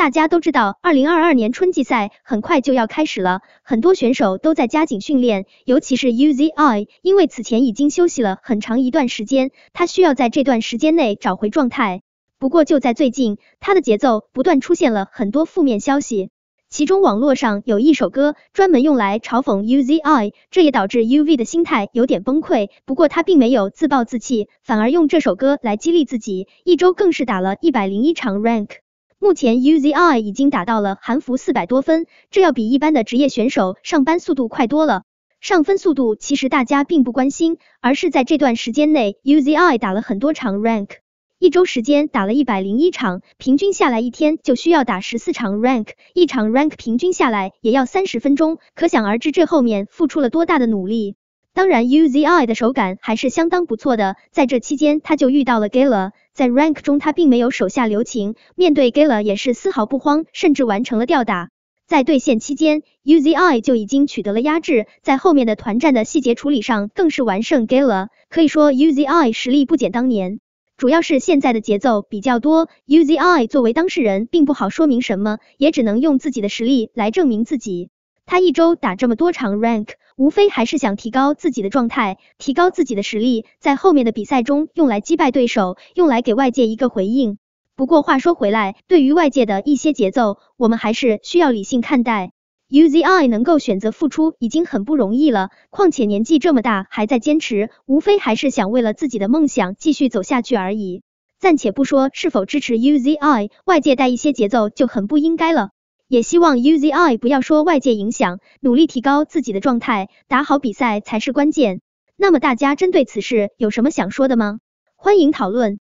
大家都知道，二零二二年春季赛很快就要开始了，很多选手都在加紧训练，尤其是 Uzi，因为此前已经休息了很长一段时间，他需要在这段时间内找回状态。不过就在最近，他的节奏不断出现了很多负面消息，其中网络上有一首歌专门用来嘲讽 Uzi，这也导致 Uv 的心态有点崩溃。不过他并没有自暴自弃，反而用这首歌来激励自己，一周更是打了一百零一场 rank。目前 U Z I 已经打到了韩服四百多分，这要比一般的职业选手上班速度快多了。上分速度其实大家并不关心，而是在这段时间内，U Z I 打了很多场 rank，一周时间打了一百零一场，平均下来一天就需要打十四场 rank，一场 rank 平均下来也要三十分钟，可想而知这后面付出了多大的努力。当然，Uzi 的手感还是相当不错的。在这期间，他就遇到了 Gala，在 rank 中他并没有手下留情，面对 Gala 也是丝毫不慌，甚至完成了吊打。在对线期间，Uzi 就已经取得了压制，在后面的团战的细节处理上更是完胜 Gala，可以说 Uzi 实力不减当年。主要是现在的节奏比较多，Uzi 作为当事人并不好说明什么，也只能用自己的实力来证明自己。他一周打这么多场 rank，无非还是想提高自己的状态，提高自己的实力，在后面的比赛中用来击败对手，用来给外界一个回应。不过话说回来，对于外界的一些节奏，我们还是需要理性看待。Uzi 能够选择付出已经很不容易了，况且年纪这么大还在坚持，无非还是想为了自己的梦想继续走下去而已。暂且不说是否支持 Uzi，外界带一些节奏就很不应该了。也希望 Uzi 不要说外界影响，努力提高自己的状态，打好比赛才是关键。那么大家针对此事有什么想说的吗？欢迎讨论。